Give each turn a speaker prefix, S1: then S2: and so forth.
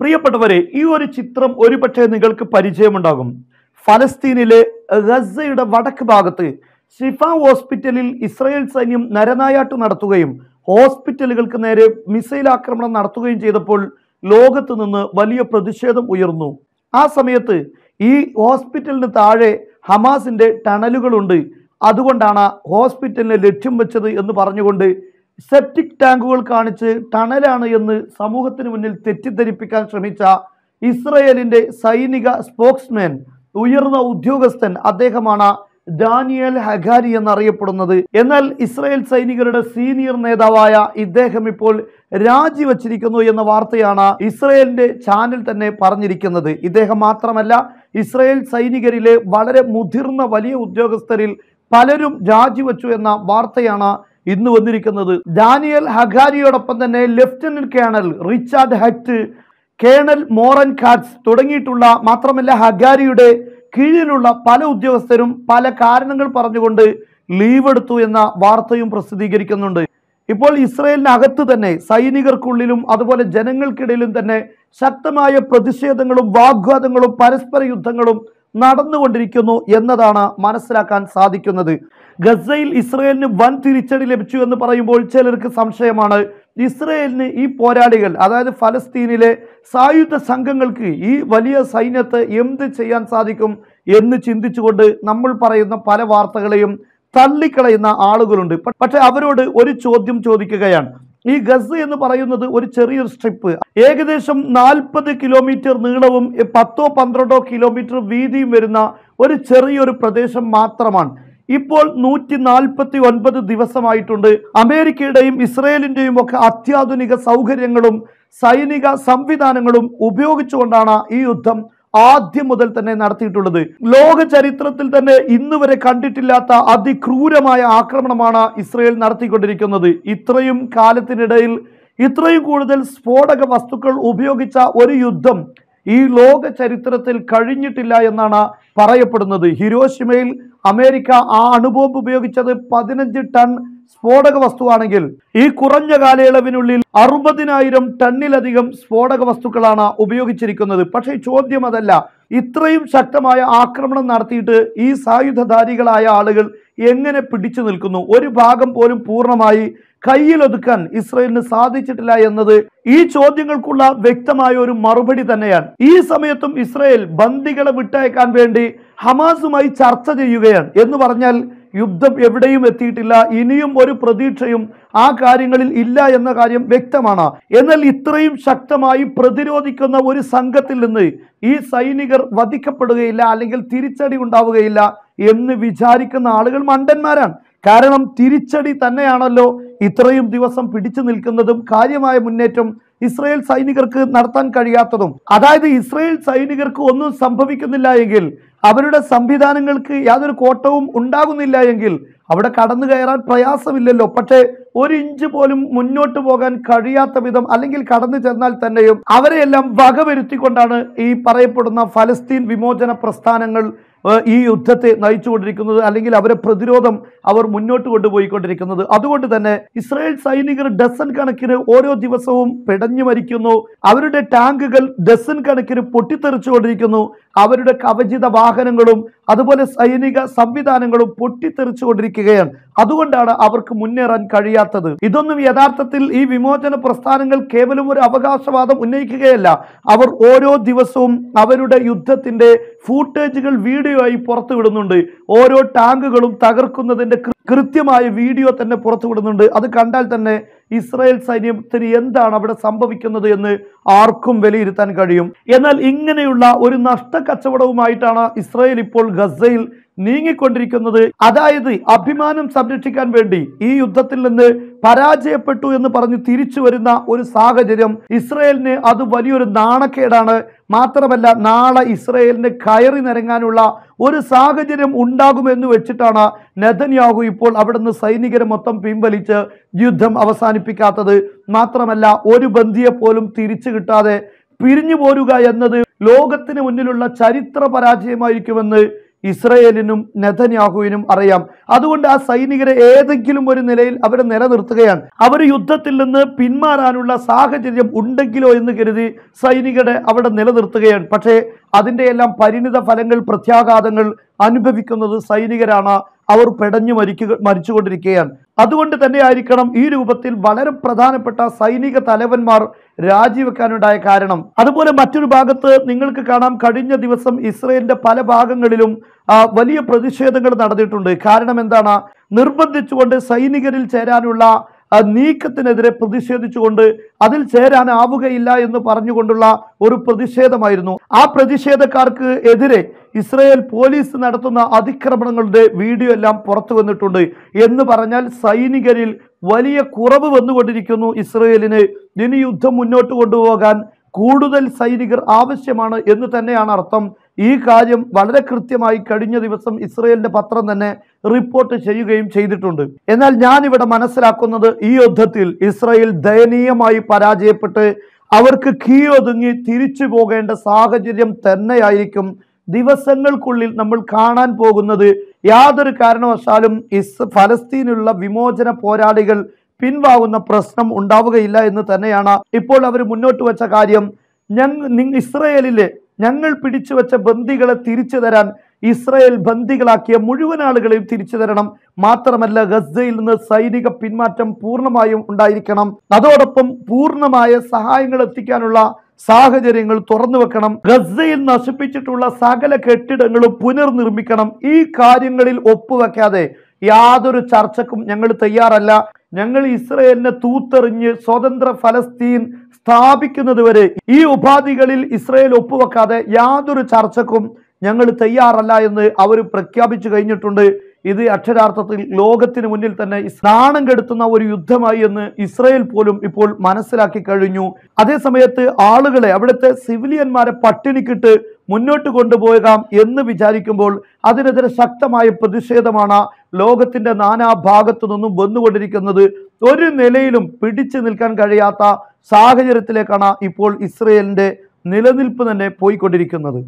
S1: പ്രിയപ്പെട്ടവരെ ഈ ഒരു ചിത്രം ഒരുപക്ഷെ നിങ്ങൾക്ക് പരിചയമുണ്ടാകും ഫലസ്തീനിലെ ഗസയുടെ വടക്ക് ഭാഗത്ത് ഷിഫ ഹോസ്പിറ്റലിൽ ഇസ്രായേൽ സൈന്യം നരനായാട്ട് നടത്തുകയും ഹോസ്പിറ്റലുകൾക്ക് നേരെ മിസൈൽ ആക്രമണം നടത്തുകയും ചെയ്തപ്പോൾ ലോകത്ത് നിന്ന് വലിയ പ്രതിഷേധം ഉയർന്നു ആ സമയത്ത് ഈ ഹോസ്പിറ്റലിന് താഴെ ഹമാസിൻ്റെ ടണലുകളുണ്ട് അതുകൊണ്ടാണ് ഹോസ്പിറ്റലിനെ ലക്ഷ്യം വെച്ചത് എന്ന് പറഞ്ഞുകൊണ്ട് സെപ്റ്റിക് ടാങ്കുകൾ കാണിച്ച് ടണലാണ് എന്ന് സമൂഹത്തിന് മുന്നിൽ തെറ്റിദ്ധരിപ്പിക്കാൻ ശ്രമിച്ച ഇസ്രയേലിൻ്റെ സൈനിക സ്പോക്സ്മാൻ ഉയർന്ന ഉദ്യോഗസ്ഥൻ അദ്ദേഹമാണ് ഡാനിയൽ ഹഗാരി എന്നറിയപ്പെടുന്നത് എന്നാൽ ഇസ്രായേൽ സൈനികരുടെ സീനിയർ നേതാവായ ഇദ്ദേഹം ഇപ്പോൾ രാജിവച്ചിരിക്കുന്നു എന്ന വാർത്തയാണ് ഇസ്രയേലിന്റെ ചാനൽ തന്നെ പറഞ്ഞിരിക്കുന്നത് ഇദ്ദേഹം മാത്രമല്ല ഇസ്രായേൽ സൈനികരിലെ വളരെ മുതിർന്ന വലിയ ഉദ്യോഗസ്ഥരിൽ പലരും രാജിവച്ചു എന്ന വാർത്തയാണ് ഇന്ന് വന്നിരിക്കുന്നത് ഡാനിയൽ ഹഗാരിയോടൊപ്പം തന്നെ lieutenant colonel Richard Hecht colonel Moran Katz തുടങ്ങിയിട്ടുള്ള മാത്രമല്ല ഹഗാരിയുടെ കീഴിലുള്ള പല ഉദ്യോഗസ്ഥരും പല കാരണങ്ങൾ പറഞ്ഞുകൊണ്ട് ലീവ് എടുത്തു എന്ന വാർത്തയും പ്രസിദ്ധീകരിക്കുന്നുണ്ട് ഇപ്പോൾ ഇസ്രയേലിനകത്ത് തന്നെ സൈനികർക്കുള്ളിലും അതുപോലെ ജനങ്ങൾക്കിടയിലും തന്നെ ശക്തമായ പ്രതിഷേധങ്ങളും വാഗ്വാദങ്ങളും പരസ്പര യുദ്ധങ്ങളും നടന്നുകൊണ്ടിരിക്കുന്നു എന്നതാണ് മനസ്സിലാക്കാൻ സാധിക്കുന്നത് ഗസയിൽ ഇസ്രയേലിന് വൻ തിരിച്ചടി ലഭിച്ചു എന്ന് പറയുമ്പോൾ ചിലർക്ക് സംശയമാണ് ഇസ്രയേലിന് ഈ പോരാളികൾ അതായത് ഫലസ്തീനിലെ സായുധ സംഘങ്ങൾക്ക് ഈ വലിയ സൈന്യത്തെ എന്ത് ചെയ്യാൻ സാധിക്കും എന്ന് ചിന്തിച്ചുകൊണ്ട് നമ്മൾ പറയുന്ന പല വാർത്തകളെയും തള്ളിക്കളയുന്ന ആളുകളുണ്ട് പക്ഷെ അവരോട് ഒരു ചോദ്യം ചോദിക്കുകയാണ് ഈ ഗസ് എന്ന് പറയുന്നത് ഒരു ചെറിയൊരു സ്ട്രിപ്പ് ഏകദേശം നാൽപ്പത് കിലോമീറ്റർ നീളവും പത്തോ പന്ത്രണ്ടോ കിലോമീറ്റർ വീതിയും വരുന്ന ഒരു ചെറിയൊരു പ്രദേശം മാത്രമാണ് ഇപ്പോൾ നൂറ്റി നാൽപ്പത്തി ഒൻപത് ദിവസമായിട്ടുണ്ട് അമേരിക്കയുടെയും ഇസ്രയേലിൻ്റെയും ഒക്കെ അത്യാധുനിക സൗകര്യങ്ങളും സൈനിക സംവിധാനങ്ങളും ഉപയോഗിച്ചുകൊണ്ടാണ് ഈ യുദ്ധം ആദ്യം മുതൽ തന്നെ നടത്തിയിട്ടുള്ളത് ലോക ചരിത്രത്തിൽ തന്നെ ഇന്ന് വരെ കണ്ടിട്ടില്ലാത്ത അതിക്രൂരമായ ആക്രമണമാണ് ഇസ്രയേൽ നടത്തിക്കൊണ്ടിരിക്കുന്നത് ഇത്രയും കാലത്തിനിടയിൽ ഇത്രയും കൂടുതൽ സ്ഫോടക വസ്തുക്കൾ ഉപയോഗിച്ച ഒരു യുദ്ധം ഈ ലോക ചരിത്രത്തിൽ കഴിഞ്ഞിട്ടില്ല എന്നാണ് പറയപ്പെടുന്നത് ഹിരോഷിമയിൽ അമേരിക്ക ആ അണുബോംബ് ഉപയോഗിച്ചത് പതിനഞ്ച് ടൺ സ്ഫോടക വസ്തുവാണെങ്കിൽ ഈ കുറഞ്ഞ കാലയളവിനുള്ളിൽ അറുപതിനായിരം ടണ്ണിലധികം സ്ഫോടക വസ്തുക്കളാണ് ഉപയോഗിച്ചിരിക്കുന്നത് പക്ഷേ ചോദ്യം അതല്ല ഇത്രയും ശക്തമായ ആക്രമണം നടത്തിയിട്ട് ഈ സായുധധാരികളായ ആളുകൾ എങ്ങനെ പിടിച്ചു നിൽക്കുന്നു ഒരു ഭാഗം പോലും പൂർണ്ണമായി കയ്യിലൊതുക്കാൻ ഇസ്രയേലിന് സാധിച്ചിട്ടില്ല എന്നത് ഈ ചോദ്യങ്ങൾക്കുള്ള വ്യക്തമായ ഒരു മറുപടി തന്നെയാണ് ഈ സമയത്തും ഇസ്രയേൽ ബന്ദികളെ വിട്ടയക്കാൻ വേണ്ടി ഹമാസുമായി ചർച്ച ചെയ്യുകയാണ് എന്ന് പറഞ്ഞാൽ യുദ്ധം എവിടെയും എത്തിയിട്ടില്ല ഇനിയും ഒരു പ്രതീക്ഷയും ആ കാര്യങ്ങളിൽ ഇല്ല എന്ന കാര്യം വ്യക്തമാണ് എന്നാൽ ഇത്രയും ശക്തമായി പ്രതിരോധിക്കുന്ന ഒരു സംഘത്തിൽ നിന്ന് ഈ സൈനികർ വധിക്കപ്പെടുകയില്ല അല്ലെങ്കിൽ തിരിച്ചടി ഉണ്ടാവുകയില്ല എന്ന് വിചാരിക്കുന്ന ആളുകൾ മണ്ടന്മാരാണ് കാരണം തിരിച്ചടി തന്നെയാണല്ലോ ഇത്രയും ദിവസം പിടിച്ചു നിൽക്കുന്നതും കാര്യമായ മുന്നേറ്റം ഇസ്രയേൽ സൈനികർക്ക് നടത്താൻ കഴിയാത്തതും അതായത് ഇസ്രയേൽ സൈനികർക്ക് ഒന്നും സംഭവിക്കുന്നില്ല എങ്കിൽ അവരുടെ സംവിധാനങ്ങൾക്ക് യാതൊരു കോട്ടവും ഉണ്ടാകുന്നില്ല എങ്കിൽ അവിടെ കടന്നു കയറാൻ പ്രയാസമില്ലല്ലോ പക്ഷേ ഒരു ഇഞ്ച് പോലും മുന്നോട്ട് പോകാൻ കഴിയാത്ത വിധം അല്ലെങ്കിൽ കടന്നു ചെന്നാൽ തന്നെയും അവരെയെല്ലാം വകവരുത്തിക്കൊണ്ടാണ് ഈ പറയപ്പെടുന്ന ഫലസ്തീൻ വിമോചന പ്രസ്ഥാനങ്ങൾ ഈ യുദ്ധത്തെ നയിച്ചുകൊണ്ടിരിക്കുന്നത് അല്ലെങ്കിൽ അവരെ പ്രതിരോധം അവർ മുന്നോട്ട് കൊണ്ടുപോയിക്കൊണ്ടിരിക്കുന്നത് അതുകൊണ്ട് തന്നെ ഇസ്രായേൽ സൈനികർ ഡസൻ കണക്കിന് ഓരോ ദിവസവും പിടഞ്ഞു മരിക്കുന്നു അവരുടെ ടാങ്കുകൾ ഡസൻ കണക്കിന് പൊട്ടിത്തെറിച്ചുകൊണ്ടിരിക്കുന്നു അവരുടെ കവചിത വാഹനങ്ങളും അതുപോലെ സൈനിക സംവിധാനങ്ങളും പൊട്ടിത്തെറിച്ചുകൊണ്ടിരിക്കുകയാണ് അതുകൊണ്ടാണ് അവർക്ക് മുന്നേറാൻ കഴിയാത്ത ചെയ്യാത്തത് ഇതൊന്നും യഥാർത്ഥത്തിൽ ഈ വിമോചന പ്രസ്ഥാനങ്ങൾ കേവലം ഒരു അവകാശവാദം ഉന്നയിക്കുകയല്ല അവർ ഓരോ ദിവസവും അവരുടെ യുദ്ധത്തിന്റെ ഫൂട്ടേജുകൾ വീഡിയോ ആയി പുറത്തുവിടുന്നുണ്ട് ഓരോ ടാങ്കുകളും തകർക്കുന്നതിന്റെ കൃത്യമായ വീഡിയോ തന്നെ പുറത്തുവിടുന്നുണ്ട് അത് കണ്ടാൽ തന്നെ ഇസ്രായേൽ സൈന്യത്തിന് എന്താണ് അവിടെ സംഭവിക്കുന്നത് എന്ന് ആർക്കും വിലയിരുത്താൻ കഴിയും എന്നാൽ ഇങ്ങനെയുള്ള ഒരു നഷ്ട കച്ചവടവുമായിട്ടാണ് ഇസ്രായേൽ ഇപ്പോൾ ഗസയിൽ നീങ്ങിക്കൊണ്ടിരിക്കുന്നത് അതായത് അഭിമാനം സംരക്ഷിക്കാൻ വേണ്ടി ഈ യുദ്ധത്തിൽ നിന്ന് പരാജയപ്പെട്ടു എന്ന് പറഞ്ഞ് തിരിച്ചു വരുന്ന ഒരു സാഹചര്യം ഇസ്രയേലിന് അത് വലിയൊരു നാണക്കേടാണ് മാത്രമല്ല നാളെ ഇസ്രയേലിന് കയറി നിരങ്ങാനുള്ള ഒരു സാഹചര്യം ഉണ്ടാകുമെന്ന് വെച്ചിട്ടാണ് നെതന്യാഹു ഇപ്പോൾ അവിടുന്ന് സൈനികരെ മൊത്തം പിൻവലിച്ച് യുദ്ധം അവസാനിപ്പിക്കാത്തത് മാത്രമല്ല ഒരു ബന്ധിയെ പോലും തിരിച്ചു കിട്ടാതെ പിരിഞ്ഞു പോരുക എന്നത് ലോകത്തിന് മുന്നിലുള്ള ചരിത്ര പരാജയമായിരിക്കുമെന്ന് ഇസ്രയേലിനും നെതന്യാഹുവിനും അറിയാം അതുകൊണ്ട് ആ സൈനികരെ ഏതെങ്കിലും ഒരു നിലയിൽ അവരെ നിലനിർത്തുകയാണ് അവർ യുദ്ധത്തിൽ നിന്ന് പിന്മാറാനുള്ള സാഹചര്യം ഉണ്ടെങ്കിലോ എന്ന് കരുതി സൈനികരെ അവിടെ നിലനിർത്തുകയാണ് പക്ഷേ എല്ലാം പരിണിത ഫലങ്ങൾ പ്രത്യാഘാതങ്ങൾ അനുഭവിക്കുന്നത് സൈനികരാണ് അവർ പെടഞ്ഞു മരിക്കുക മരിച്ചുകൊണ്ടിരിക്കുകയാണ് അതുകൊണ്ട് തന്നെ ആയിരിക്കണം ഈ രൂപത്തിൽ വളരെ പ്രധാനപ്പെട്ട സൈനിക തലവന്മാർ രാജിവെക്കാനുണ്ടായ കാരണം അതുപോലെ മറ്റൊരു ഭാഗത്ത് നിങ്ങൾക്ക് കാണാം കഴിഞ്ഞ ദിവസം ഇസ്രയേലിന്റെ പല ഭാഗങ്ങളിലും വലിയ പ്രതിഷേധങ്ങൾ നടന്നിട്ടുണ്ട് കാരണം എന്താണ് നിർബന്ധിച്ചുകൊണ്ട് സൈനികരിൽ ചേരാനുള്ള നീക്കത്തിനെതിരെ പ്രതിഷേധിച്ചുകൊണ്ട് അതിൽ ചേരാനാവുകയില്ല എന്ന് പറഞ്ഞുകൊണ്ടുള്ള ഒരു പ്രതിഷേധമായിരുന്നു ആ പ്രതിഷേധക്കാർക്ക് എതിരെ ഇസ്രയേൽ പോലീസ് നടത്തുന്ന അതിക്രമണങ്ങളുടെ വീഡിയോ എല്ലാം പുറത്തു വന്നിട്ടുണ്ട് എന്ന് പറഞ്ഞാൽ സൈനികരിൽ വലിയ കുറവ് വന്നുകൊണ്ടിരിക്കുന്നു ഇസ്രയേലിന് ഇനി യുദ്ധം മുന്നോട്ട് കൊണ്ടുപോകാൻ കൂടുതൽ സൈനികർ ആവശ്യമാണ് എന്ന് തന്നെയാണ് അർത്ഥം ഈ കാര്യം വളരെ കൃത്യമായി കഴിഞ്ഞ ദിവസം ഇസ്രയേലിന്റെ പത്രം തന്നെ റിപ്പോർട്ട് ചെയ്യുകയും ചെയ്തിട്ടുണ്ട് എന്നാൽ ഞാനിവിടെ മനസ്സിലാക്കുന്നത് ഈ യുദ്ധത്തിൽ ഇസ്രയേൽ ദയനീയമായി പരാജയപ്പെട്ട് അവർക്ക് കീഴൊതുങ്ങി തിരിച്ചു പോകേണ്ട സാഹചര്യം തന്നെയായിരിക്കും ദിവസങ്ങൾക്കുള്ളിൽ നമ്മൾ കാണാൻ പോകുന്നത് യാതൊരു കാരണവശാലും ഇസ് ഫലസ്തീനിലുള്ള വിമോചന പോരാളികൾ പിൻവാകുന്ന പ്രശ്നം ഉണ്ടാവുകയില്ല എന്ന് തന്നെയാണ് ഇപ്പോൾ അവർ മുന്നോട്ട് വെച്ച കാര്യം ഞങ്ങൾ ഇസ്രയേലിലെ ഞങ്ങൾ പിടിച്ചുവെച്ച ബന്ദികളെ തിരിച്ചു തരാൻ ഇസ്രായേൽ ബന്ദികളാക്കിയ മുഴുവൻ ആളുകളെയും തിരിച്ചു തരണം മാത്രമല്ല ഗസയിൽ നിന്ന് സൈനിക പിന്മാറ്റം പൂർണ്ണമായും ഉണ്ടായിരിക്കണം അതോടൊപ്പം പൂർണ്ണമായ സഹായങ്ങൾ എത്തിക്കാനുള്ള സാഹചര്യങ്ങൾ തുറന്നു വെക്കണം ഗസയിൽ നശിപ്പിച്ചിട്ടുള്ള സകല കെട്ടിടങ്ങളും പുനർനിർമ്മിക്കണം ഈ കാര്യങ്ങളിൽ ഒപ്പുവെക്കാതെ യാതൊരു ചർച്ചക്കും ഞങ്ങൾ തയ്യാറല്ല ഞങ്ങൾ ഇസ്രയേലിനെ തൂത്തെറിഞ്ഞ് സ്വതന്ത്ര ഫലസ്തീൻ സ്ഥാപിക്കുന്നത് വരെ ഈ ഉപാധികളിൽ ഇസ്രയേൽ ഒപ്പുവെക്കാതെ യാതൊരു ചർച്ചക്കും ഞങ്ങൾ തയ്യാറല്ല എന്ന് അവർ പ്രഖ്യാപിച്ചു കഴിഞ്ഞിട്ടുണ്ട് ഇത് അക്ഷരാർത്ഥത്തിൽ ലോകത്തിന് മുന്നിൽ തന്നെ സ്നാനം കെടുത്തുന്ന ഒരു യുദ്ധമായി എന്ന് ഇസ്രയേൽ പോലും ഇപ്പോൾ മനസ്സിലാക്കി കഴിഞ്ഞു അതേസമയത്ത് ആളുകളെ അവിടുത്തെ സിവിലിയന്മാരെ പട്ടിണിക്കിട്ട് മുന്നോട്ട് കൊണ്ടുപോകാം എന്ന് വിചാരിക്കുമ്പോൾ അതിനെതിരെ ശക്തമായ പ്രതിഷേധമാണ് ലോകത്തിൻ്റെ നാനാഭാഗത്തു നിന്നും വന്നുകൊണ്ടിരിക്കുന്നത് ഒരു നിലയിലും പിടിച്ചു നിൽക്കാൻ കഴിയാത്ത സാഹചര്യത്തിലേക്കാണ് ഇപ്പോൾ ഇസ്രയേലിൻ്റെ നിലനിൽപ്പ് തന്നെ പോയിക്കൊണ്ടിരിക്കുന്നത്